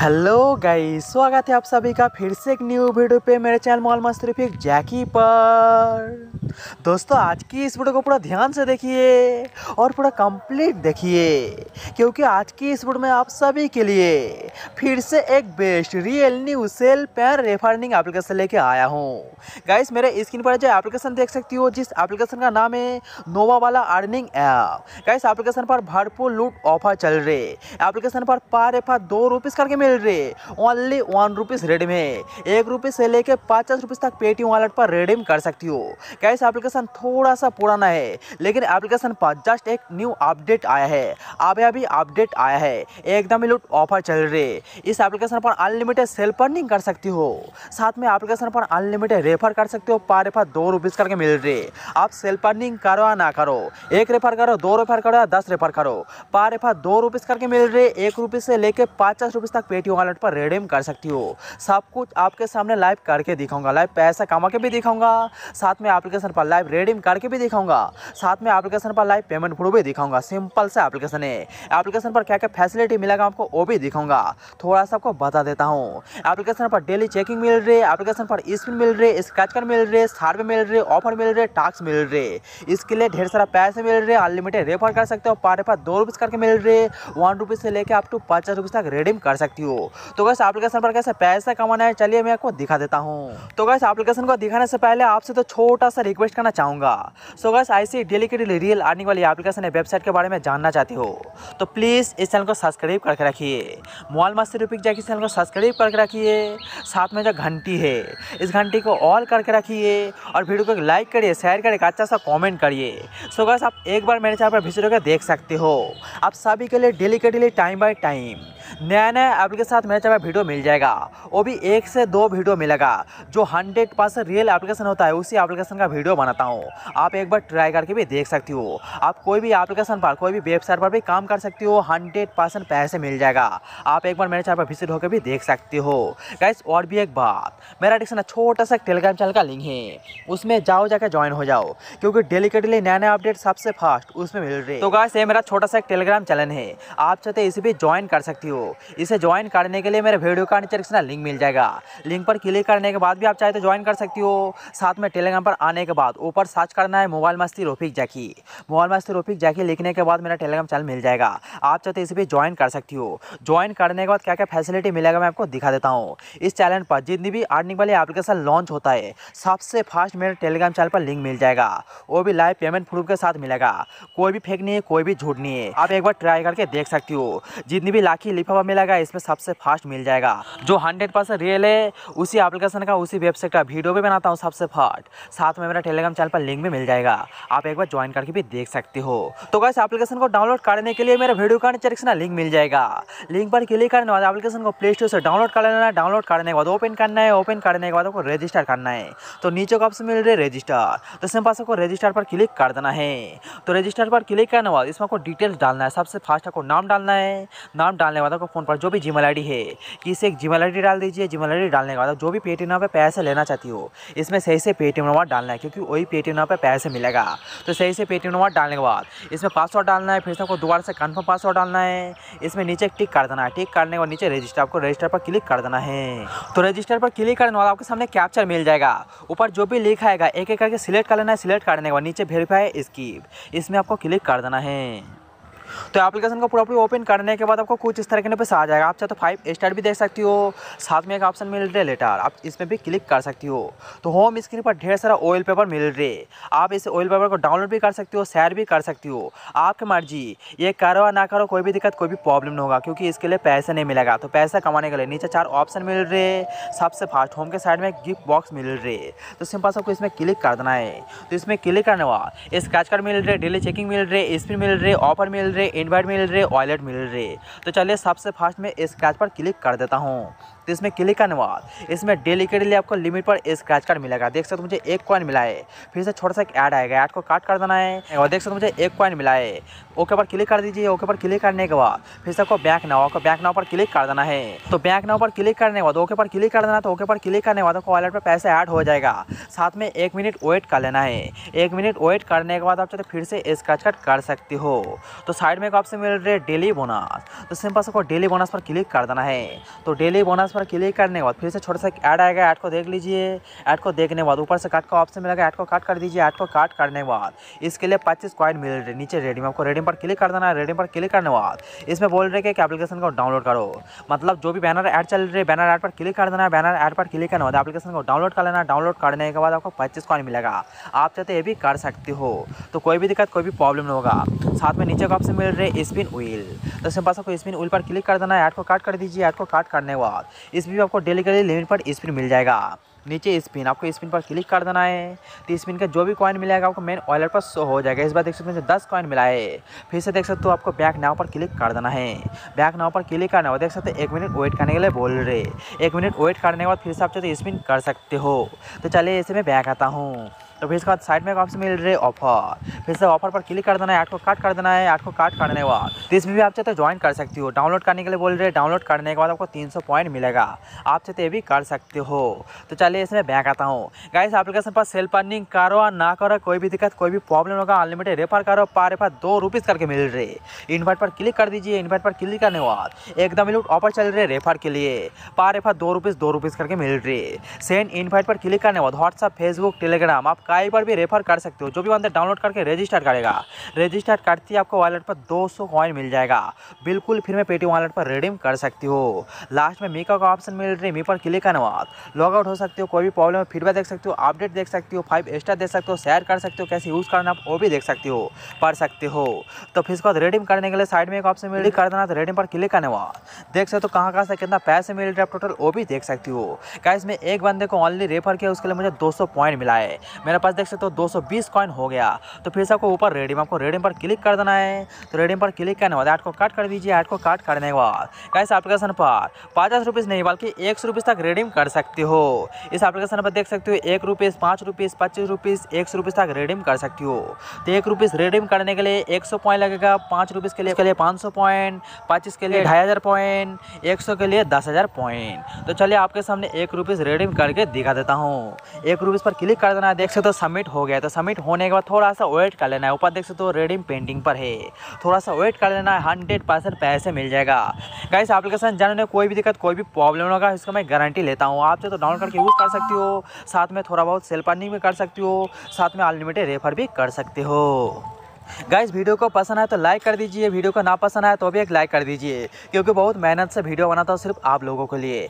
hello guys स्वागत है आप सभी का फिर से एक न्यू वीडियो पे मेरे चैनल मॉल फिर जैकी पर दोस्तों आज की इस वीडियो को पूरा ध्यान से देखिए और पूरा कंप्लीट देखिए क्योंकि आज की इस वीडियो में आप सभी के लिए फिर से एक बेस्ट रियल न्यू सेल पैन रेफरिंग एप्लीकेशन लेके आया हूँ गाइस मेरे स्क्रीन पर जो एप्लीकेशन देख सकती हो जिस एप्लीकेशन का नाम है नोवा वाला अर्निंग ऐप गाइस एप्लीकेशन पर भरपूर लूट ऑफर चल रहे एप्लीकेशन पर पार रेफर दो रुपीज़ करके मिल रही ओनली वन रुपीज़ रेडीम है एक रुपीज़ से लेके पचास रुपीज़ तक पेटीएम वॉलेट पर रेडीम कर सकती हो कैश एप्लीकेशन थोड़ा सा पुराना है लेकिन एप्लीकेशन पर जस्ट एक न्यू अपडेट आया है अभी अभी अपडेट आया है एकदम ही लूट ऑफर चल रही है इस एप्लीकेशन पर अनलिमिटेड सेल अर्निंग कर सकती हो साथ में एप्लीकेशन पर अनलिमिटेड रेफर कर सकते हो पर रेफर दो रुपीज़ करके मिल रही आप सेल अर्निंग करो या ना करो एक रेफर करो दो रेफर करो या दस रेफर करो पर रेफर दो रुपीज़ करके मिल रही एक रुपीज़ से लेके पचास रुपीज़ तक पेटीएम वॉलेट पर रिडीम कर सकती हो सब कुछ आपके सामने लाइव करके दिखाऊंगा लाइव पैसा कमा के भी दिखाऊंगा साथ में एप्लीकेशन पर लाइव रिडीम करके भी दिखाऊंगा साथ में एप्लीकेशन पर लाइव पेमेंट प्रूफ भी दिखाऊंगा सिंपल सा एप्लीकेशन है एप्लीकेशन पर क्या क्या फैसिलिटी मिलेगा आपको वो भी दिखाऊंगा थोड़ा सा आपको बता देता हूँ एप्लीकेशन पर डेली चेकिंग मिल रही है एप्लीकेशन पर स्पिन मिल रही है स्क्रैच कार्ड मिल रही है सर्वे मिल रही है ऑफर मिल रही है टास्क मिल रही है इसके लिए ढेर सारा पैसे मिल रहे हैं अनलिमिटेड रेफर कर सकते हो पर दो रुपीज़ करके मिल रहे है वन रुपीज़ से लेकर आप टू पचास रुपीज़ तक रिडीम कर सकती हो हो तो गैस एप्लीकेशन पर कैसे पैसे कमाना है चलिए मैं आपको दिखा देता हूँ तो गैस एप्लीकेशन को दिखाने से पहले आपसे तो छोटा सा रिक्वेस्ट करना चाहूँगा सो गैस ऐसी डेली के डेली रियल अर्निंग वाली एप्लीकेशन या वेबसाइट के बारे में जानना चाहती हो तो प्लीज़ इस चैनल को सब्सक्राइब करके रखिए मोबाइल मस्ती रुपये जाके इस चैनल को सब्सक्राइब करके रखिए साथ में जो घंटी है इस घंटी को ऑल करके रखिए और वीडियो को लाइक करिए शेयर करिए अच्छा सा कॉमेंट करिए सो गैस आप एक बार मेरे चैनल पर विजिट होकर देख सकते हो आप सभी के लिए डेली के डेली टाइम बाय टाइम नया नया ऐप के साथ मेरे चैनल वीडियो मिल जाएगा वो भी एक से दो वीडियो मिलेगा जो हंड्रेड परसेंट रियल एप्लीकेशन होता है उसी एप्लीकेशन का वीडियो बनाता हूँ आप एक बार ट्राई करके भी देख सकती हो आप कोई भी एप्लीकेशन पर कोई भी वेबसाइट पर भी काम कर सकती हो हंड्रेड परसेंट पैसे मिल जाएगा आप एक बार मेरे चैनल पर विजिट होकर भी देख सकते हो गैस और भी एक बात मेरा डिक्शन छोटा सा टेलीग्राम चैनल का लिंक है उसमें जाओ जाकर ज्वाइन हो जाओ क्योंकि डेलीकेटली नया नया अपडेट सबसे फास्ट उसमें मिल रही है तो गैस ये मेरा छोटा सा एक टेलीग्राम चैनल है आप चाहते इसे भी ज्वाइन कर सकती हो इसे ज्वाइन करने के लिए मेरे वीडियो का नीचे ना लिंक मिल जाएगा लिंक पर क्लिक करने के बाद भी आप चाहे तो ज्वाइन कर सकती हो साथ में टेलीग्राम पर आने के बाद ऊपर सर्च करना है मोबाइल मस्ती रोफिक जैकी मोबाइल मस्ती रोफिक जैकी लिखने के बाद मेरा टेलीग्राम चैनल मिल जाएगा आप चाहते तो इसे भी ज्वाइन कर सकती हो ज्वाइन करने के बाद क्या क्या फैसिलिटी मिलेगा मैं आपको दिखा देता हूँ इस चैनल पर जितनी भी अर्निंग वाली एप्लीकेशन लॉन्च होता है सबसे फास्ट मेरे टेलीग्राम चैनल पर लिंक मिल जाएगा वो भी लाइव पेमेंट प्रूफ के साथ मिलेगा कोई भी फेक नहीं है कोई भी झूठ नहीं है आप एक बार ट्राई करके देख सकती हो जितनी भी लाखी लिफा ऑफर मिलेगा इसमें सबसे फास्ट मिल जाएगा जो हंड्रेड परसेंट रियल है उसी एप्लीकेशन का उसी वेबसाइट का वीडियो भी बनाता हूँ सबसे फास्ट साथ में मेरा टेलीग्राम चैनल पर लिंक भी मिल जाएगा आप एक बार ज्वाइन करके भी देख सकते हो तो कैसे एप्लीकेशन को डाउनलोड करने के लिए मेरे वीडियो का नीचे लिंक मिल जाएगा लिंक पर क्लिक करने वाले एप्लीकेशन को प्ले स्टोर से डाउनलोड कर लेना है डाउनलोड करने के बाद ओपन करना है ओपन करने के बाद आपको रजिस्टर करना है तो नीचे का ऑप्शन मिल रही है रजिस्टर तो सिंपल आपको रजिस्टर पर क्लिक कर देना है तो रजिस्टर पर क्लिक करने के बाद इसमें आपको डिटेल्स डालना है सबसे फास्ट आपको नाम डालना है नाम डालने के बाद आपको आपका फ़ोन पर जो भी जीमेल मेल है कि इसे एक जी मेल डाल दीजिए जी मेल डालने के बाद जो भी पेटीएम नंबर पैसे लेना चाहती हो इसमें सही से पेटीएम नंबर डालना है क्योंकि वही पेटीएम नंबर पैसे मिलेगा तो सही से पेटीएम नंबर डालने के बाद इसमें पासवर्ड डालना है फिर से आपको दोबारा से कन्फर्म पासवर्ड डालना है इसमें नीचे टिक कर देना है टिक करने के बाद नीचे रजिस्टर आपको रजिस्टर पर क्लिक कर देना है तो रजिस्टर पर क्लिक करने वाला आपके सामने कैप्चर मिल जाएगा ऊपर जो भी लिखा है एक एक करके सिलेक्ट कर लेना है सिलेक्ट करने के बाद नीचे वेरीफाई स्कीप इसमें आपको क्लिक कर देना है तो एप्लीकेशन को पूरा पूरी ओपन करने के बाद आपको कुछ इस तरह के पे आ जाएगा आप चाहे तो फाइव स्टार भी देख सकती हो साथ में एक ऑप्शन मिल रहा है लेटर आप इसमें भी क्लिक कर सकती हो तो होम स्क्रीन पर ढेर सारा ऑयल पेपर मिल रहे आप इस ऑयल पेपर को डाउनलोड भी कर सकती हो शेयर भी कर सकती हो आपकी मर्जी ये करो ना करो कोई भी दिक्कत कोई भी प्रॉब्लम नहीं होगा क्योंकि इसके लिए पैसे नहीं मिलेगा तो पैसा कमाने के लिए नीचे चार ऑप्शन मिल रहे सबसे फास्ट होम के साइड में गिफ्ट बॉक्स मिल रहे तो सिंपल सबको इसमें क्लिक कर देना है तो इसमें क्लिक करने वाला स्क्रैच कार्ड मिल रहे डेली चेकिंग मिल रहे स्पिन मिल रहे ऑफर मिल रहे रहे इन्वाइट मिल रहे वॉलेट मिल रहे तो चलिए सबसे फास्ट में इस पर क्लिक कर देता हूँ सकते हैं इसमें क्लिक करने बाद इसमें डेली के डेली आपको लिमिट पर स्क्रैच कार्ड मिलेगा देख सकते मुझे एक कॉइन मिला है फिर से छोटा सा एक ऐड आएगा ऐड को काट कर देना है और देख सकते मुझे एक कॉइन मिला है ओके पर क्लिक कर दीजिए ओके पर क्लिक करने के बाद फिर से आपको बैंक नाव आपको बैंक नाव पर क्लिक कर देना है तो बैंक नाव पर क्लिक करने के बाद ओके पर क्लिक कर देना तो ओके पर क्लिक करने के बाद आपको वॉलेट पर पैसे ऐड हो जाएगा साथ में एक मिनट वेट कर लेना है एक मिनट वेट करने के बाद आप चाहते तो फिर से स्क्रैच कार्ड कर सकते हो तो साइड में एक ऑप्शन मिल रही है डेली बोनस तो सिंपल से आपको डेली बोनस पर क्लिक कर देना है तो डेली बोनस ट्रांसफर क्लिक करने के बाद फिर से छोटा सा ऐड आएगा ऐड को देख लीजिए ऐड को देखने के बाद ऊपर से काट का ऑप्शन मिलेगा ऐड को काट कर दीजिए ऐड को काट करने के बाद इसके लिए पच्चीस कॉइन मिल रही नीचे रेडीम आपको रेडीम पर क्लिक कर देना है रेडियम पर क्लिक करने के बाद इसमें बोल रहे कि एप्लीकेशन को डाउनलोड करो मतलब जो भी बैनर ऐड चल रही है बैनर ऐड पर क्लिक कर देना है बैनर ऐड पर क्लिक करने के बाद एप्लीकेशन को डाउनलोड कर लेना डाउनलोड करने के बाद आपको पच्चीस कॉइन मिलेगा आप चाहते ये भी कर सकते हो तो कोई भी दिक्कत कोई भी प्रॉब्लम नहीं होगा साथ में नीचे का ऑप्शन मिल रहे स्पिन व्हील तो सिंपल आपको स्पिन व्हील पर क्लिक कर देना है ऐड को काट कर दीजिए ऐड को काट करने के बाद स्पिन आपको डेली के लिमिट पर स्पिन मिल जाएगा नीचे स्पिन आपको स्पिन पर क्लिक कर देना है तो स्पिन का जो भी कॉइन मिलेगा आपको मेन ऑयलर पर शो हो जाएगा इस बार देख सकते हैं दस कॉइन मिला है फिर से देख सकते हो आपको बैक नाव पर क्लिक कर देना है बैक नाव पर क्लिक करने के बाद देख सकते हो एक मिनट वेट करने के लिए बोल रहे एक मिनट वेट करने के बाद फिर से आप चाहते स्पिन तो कर सकते हो तो चलिए ऐसे में बैक आता हूँ तो फिर इसके बाद साइड में एक ऑप्शन मिल रहे है ऑफर फिर से ऑफर पर क्लिक कर देना है ऐड को काट कर देना है ऐड को काट करने के बाद तो इसमें भी आप चाहते ज्वाइन तो कर सकती हो डाउनलोड करने के लिए बोल रहे हैं डाउनलोड करने के बाद आपको 300 पॉइंट मिलेगा आप चाहते तो ये भी कर सकते हो तो चलिए इसमें बैंक आता हूँ गाइस एप्लीकेशन पर सेल्फ अर्निंग करो ना करो कोई भी दिक्कत कोई भी प्रॉब्लम होगा अनलिमिटेड रेफर करो पा रेफर दो रुपीज़ करके मिल रहे इन्वाइट पर क्लिक कर दीजिए इन्वाइट पर क्लिक करने के बाद एकदम लूट ऑफर चल रहे रेफर के लिए पा रेफर दो रुपीज़ दो रुपीज़ करके मिल रही सेंड इन्वाइट पर क्लिक करने के बाद व्हाट्सअप फेसबुक टेलीग्राम आप कहीं पर भी रेफर कर सकते हो जो भी बंदा डाउनलोड करके रजिस्टर करेगा रजिस्टर करते ही आपको वॉलेट पर दो सौ कॉइन मिल जाएगा बिल्कुल फिर मैं पेटीएम वॉलेट पर रिडीम कर सकती हो लास्ट में मीका का ऑप्शन मिल रही है मी पर क्लिक करने बाद लॉग आउट हो सकते हो कोई भी प्रॉब्लम फीडबैक देख सकते हो अपडेट देख सकते हो फाइव स्टार देख सकते हो शेयर कर सकते हो कैसे यूज़ करना आप वो भी देख सकते हो पढ़ सकते हो तो फिर उसके बाद रिडीम करने के लिए साइड में एक ऑप्शन मिल रही कर देना तो रिडीम पर क्लिक करने बाद देख सकते हो तो कहाँ कहाँ से कितना पैसे मिल रहा है टोटल वो भी देख सकती हो क्या इसमें एक बंदे को ऑनली रेफर किया उसके लिए मुझे दो पॉइंट मिला है मेरा मेरे पास देख सकते हो 220 सौ बीस कॉइन हो गया तो फिर से आपको ऊपर रेडियम आपको रेडियम पर क्लिक कर देना है तो रेडियम पर क्लिक करने बाद ऐड को काट कर दीजिए ऐड को काट करने के बाद कैसे एप्लीकेशन पर पचास रुपीज़ नहीं बल्कि एक सौ रुपीज़ तक रेडियम कर सकते हो इस एप्लीकेशन पर देख सकते हो एक रुपीज़ पाँच रुपीज़ पच्चीस रुपीज़ एक सौ रुपीज़ तक रेडियम कर सकते हो तो एक रुपीज़ रेडियम करने के लिए एक सौ पॉइंट लगेगा पाँच रुपीज़ के लिए के लिए पाँच सौ पॉइंट पच्चीस के लिए ढाई हज़ार पॉइंट एक सौ के लिए दस हज़ार पॉइंट तो चलिए आपके सामने एक रुपीज़ रेडियम करके दिखा देता हूँ एक रुपीज़ पर क्लिक कर देना देख सकते तो सबमिट हो गया तो सबमिट होने के बाद थोड़ा सा वेट कर लेना है ऊपर देख सकते हो रेडिम पेंटिंग पर है थोड़ा सा वेट कर लेना है हंड्रेड परसेंट पैसे मिल जाएगा गाइस एप्लीकेशन में कोई भी दिक्कत कोई भी प्रॉब्लम होगा इसको मैं गारंटी लेता हूँ आपसे तो डाउनलोड करके यूज़ कर सकती हो साथ में थोड़ा बहुत सेल अर्निंग भी कर सकती हो साथ में अनलिमिटेड रेफर भी कर सकते हो गाइस वीडियो को पसंद आए तो लाइक कर दीजिए वीडियो को ना पसंद आए तो भी एक लाइक कर दीजिए क्योंकि बहुत मेहनत से वीडियो बनाता हूँ सिर्फ आप लोगों के लिए